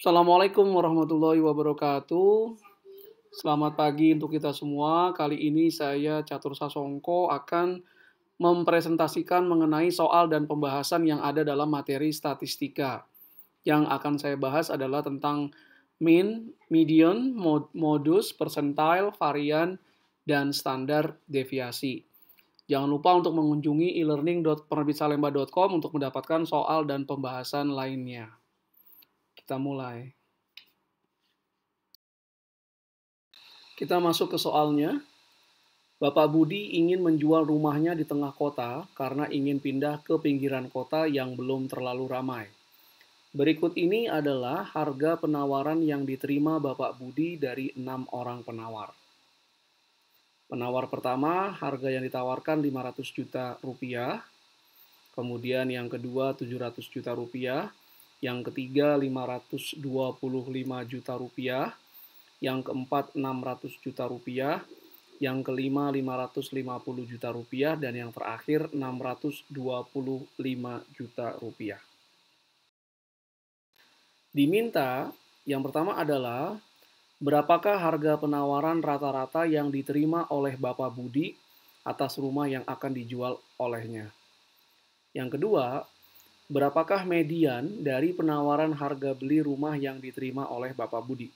Assalamualaikum warahmatullahi wabarakatuh. Selamat pagi untuk kita semua. Kali ini saya Catur Sasongko akan mempresentasikan mengenai soal dan pembahasan yang ada dalam materi statistika. Yang akan saya bahas adalah tentang mean, median, modus, persentil, varian, dan standar deviasi. Jangan lupa untuk mengunjungi elearning.penerbitsalemba.com untuk mendapatkan soal dan pembahasan lainnya. Kita mulai. Kita masuk ke soalnya. Bapak Budi ingin menjual rumahnya di tengah kota karena ingin pindah ke pinggiran kota yang belum terlalu ramai. Berikut ini adalah harga penawaran yang diterima Bapak Budi dari enam orang penawar. Penawar pertama, harga yang ditawarkan 500 juta rupiah. Kemudian yang kedua 700 juta rupiah. Yang ketiga 525 juta rupiah. Yang keempat 600 juta rupiah. Yang kelima 550 juta rupiah. Dan yang terakhir 625 juta rupiah. Diminta yang pertama adalah berapakah harga penawaran rata-rata yang diterima oleh Bapak Budi atas rumah yang akan dijual olehnya. Yang kedua, Berapakah median dari penawaran harga beli rumah yang diterima oleh Bapak Budi?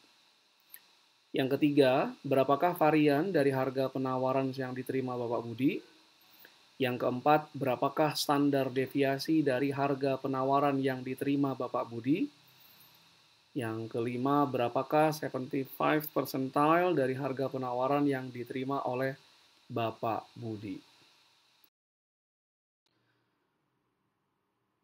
Yang ketiga, berapakah varian dari harga penawaran yang diterima Bapak Budi? Yang keempat, berapakah standar deviasi dari harga penawaran yang diterima Bapak Budi? Yang kelima, berapakah 75 percentile dari harga penawaran yang diterima oleh Bapak Budi?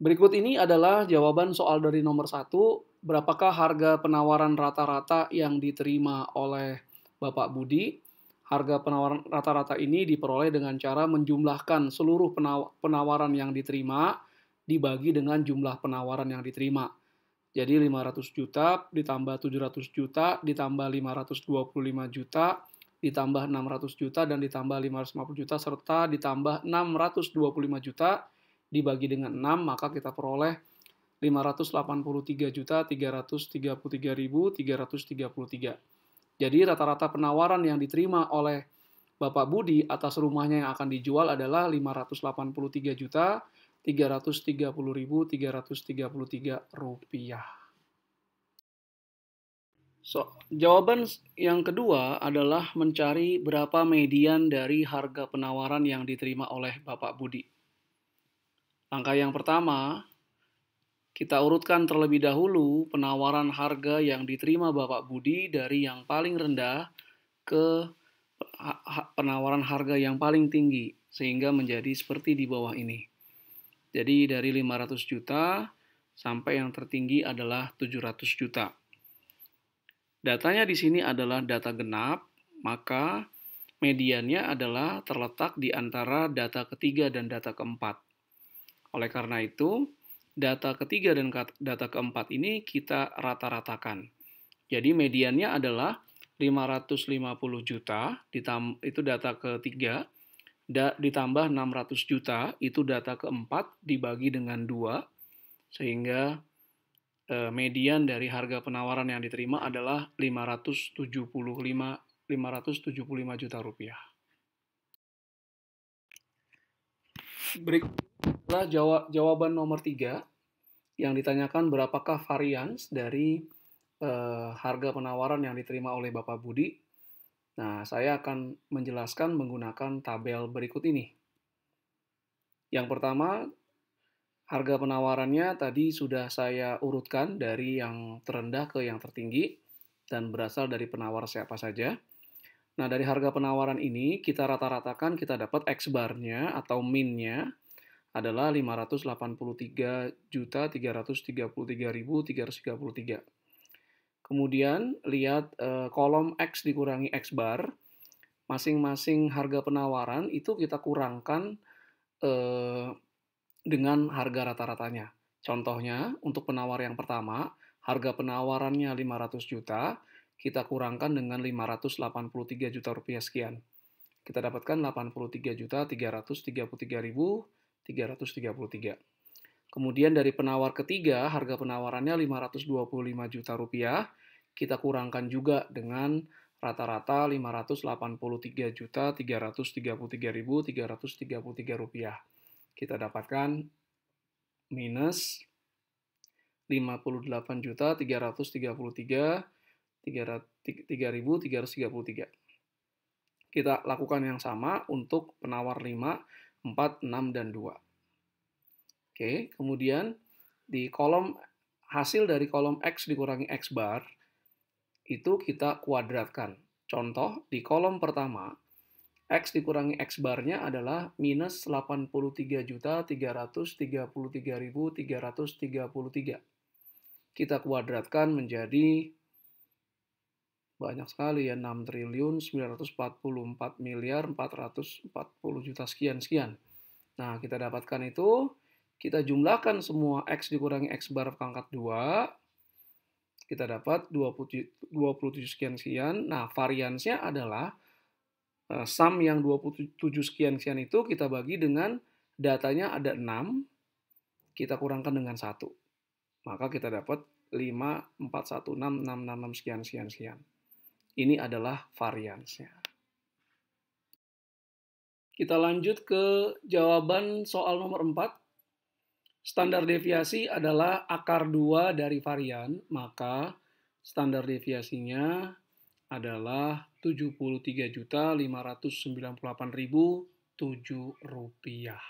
Berikut ini adalah jawaban soal dari nomor satu. Berapakah harga penawaran rata-rata yang diterima oleh Bapak Budi? Harga penawaran rata-rata ini diperoleh dengan cara menjumlahkan seluruh penawaran yang diterima dibagi dengan jumlah penawaran yang diterima. Jadi 500 juta ditambah 700 juta ditambah 525 juta ditambah 600 juta dan ditambah 550 juta serta ditambah 625 juta dibagi dengan 6 maka kita peroleh 583.333.333. Jadi rata-rata penawaran yang diterima oleh Bapak Budi atas rumahnya yang akan dijual adalah juta 330.333 rupiah. So, jawaban yang kedua adalah mencari berapa median dari harga penawaran yang diterima oleh Bapak Budi. Langkah yang pertama, kita urutkan terlebih dahulu penawaran harga yang diterima Bapak Budi dari yang paling rendah ke penawaran harga yang paling tinggi sehingga menjadi seperti di bawah ini. Jadi dari 500 juta sampai yang tertinggi adalah 700 juta. Datanya di sini adalah data genap, maka mediannya adalah terletak di antara data ketiga dan data keempat. Oleh karena itu, data ketiga dan data keempat ini kita rata-ratakan. Jadi mediannya adalah 550 juta, itu data ketiga, ditambah 600 juta, itu data keempat, dibagi dengan dua, sehingga eh, median dari harga penawaran yang diterima adalah 575 575 juta rupiah. Berikut setelah jawab jawaban nomor tiga yang ditanyakan berapakah varians dari eh, harga penawaran yang diterima oleh Bapak Budi. Nah, saya akan menjelaskan menggunakan tabel berikut ini. Yang pertama, harga penawarannya tadi sudah saya urutkan dari yang terendah ke yang tertinggi dan berasal dari penawar siapa saja. Nah, dari harga penawaran ini kita rata-ratakan kita dapat X bar-nya atau min-nya adalah 583.333.333. Kemudian lihat eh, kolom X dikurangi X bar, masing-masing harga penawaran itu kita kurangkan eh, dengan harga rata-ratanya. Contohnya, untuk penawar yang pertama, harga penawarannya 500 juta, kita kurangkan dengan 583 juta rupiah sekian. Kita dapatkan 83 juta 333.000 333. Kemudian dari penawar ketiga, harga penawarannya 525 juta rupiah. Kita kurangkan juga dengan rata-rata 583 juta 333 rupiah. Kita dapatkan minus 58 juta 333 3.333. Kita lakukan yang sama untuk penawar 5 4, 6, dan 2. Oke, kemudian di kolom hasil dari kolom X dikurangi X bar, itu kita kuadratkan. Contoh, di kolom pertama, X dikurangi X bar-nya adalah minus 83.333.333. Kita kuadratkan menjadi banyak sekali ya 6 triliun 944 miliar 440 juta sekian sekian. Nah, kita dapatkan itu kita jumlahkan semua x dikurangi x bar pangkat 2 kita dapat 27, 27 sekian sekian. Nah, variansnya adalah eh, sum yang 27 sekian sekian itu kita bagi dengan datanya ada 6 kita kurangkan dengan 1. Maka kita dapat 5 4 1 6 6 6 sekian sekian sekian. Ini adalah variansnya. Kita lanjut ke jawaban soal nomor 4. Standar deviasi adalah akar 2 dari varian, maka standar deviasinya adalah 73.598.007 rupiah.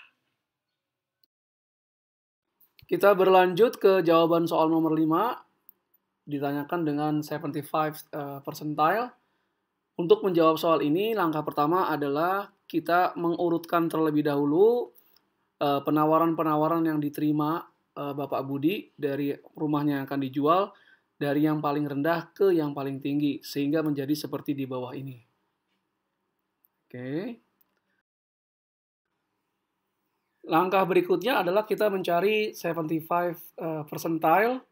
Kita berlanjut ke jawaban soal nomor 5 ditanyakan dengan 75 uh, eh, percentile. Untuk menjawab soal ini, langkah pertama adalah kita mengurutkan terlebih dahulu eh, penawaran-penawaran yang diterima eh, Bapak Budi dari rumahnya yang akan dijual dari yang paling rendah ke yang paling tinggi sehingga menjadi seperti di bawah ini. Oke. Langkah berikutnya adalah kita mencari 75 percentile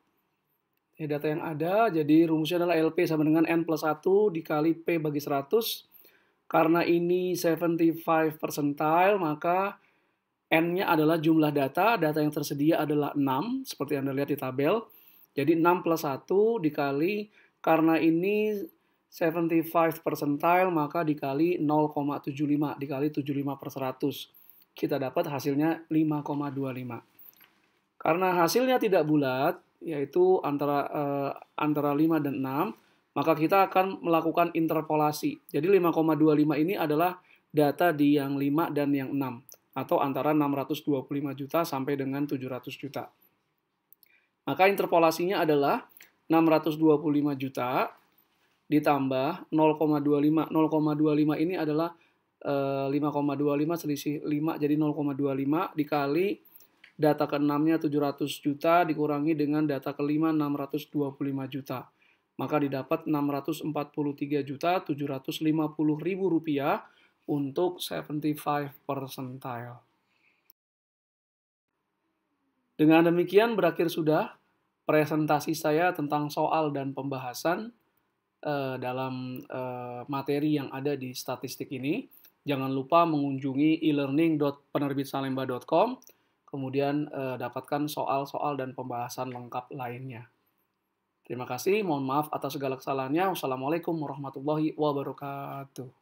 ya, data yang ada. Jadi rumusnya adalah LP sama dengan N plus 1 dikali P bagi 100. Karena ini 75 percentile, maka N-nya adalah jumlah data. Data yang tersedia adalah 6, seperti Anda lihat di tabel. Jadi 6 plus 1 dikali, karena ini 75 percentile, maka dikali 0,75, dikali 75 per 100. Kita dapat hasilnya 5,25. Karena hasilnya tidak bulat, yaitu antara uh, antara 5 dan 6, maka kita akan melakukan interpolasi. Jadi 5,25 ini adalah data di yang 5 dan yang 6 atau antara 625 juta sampai dengan 700 juta. Maka interpolasinya adalah 625 juta ditambah 0,25. 0,25 ini adalah 5,25 eh, selisih 5 jadi 0,25 dikali data keenamnya 700 juta dikurangi dengan data kelima 625 juta. Maka didapat 643 juta 750 ribu rupiah untuk 75 percentile. Dengan demikian berakhir sudah presentasi saya tentang soal dan pembahasan eh, dalam eh, materi yang ada di statistik ini. Jangan lupa mengunjungi e-learning.penerbitsalemba.com. elearning.penerbitsalemba.com kemudian eh, dapatkan soal-soal dan pembahasan lengkap lainnya. Terima kasih, mohon maaf atas segala kesalahannya. Wassalamualaikum warahmatullahi wabarakatuh.